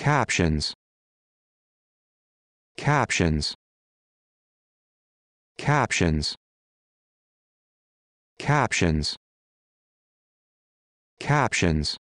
Captions Captions Captions Captions Captions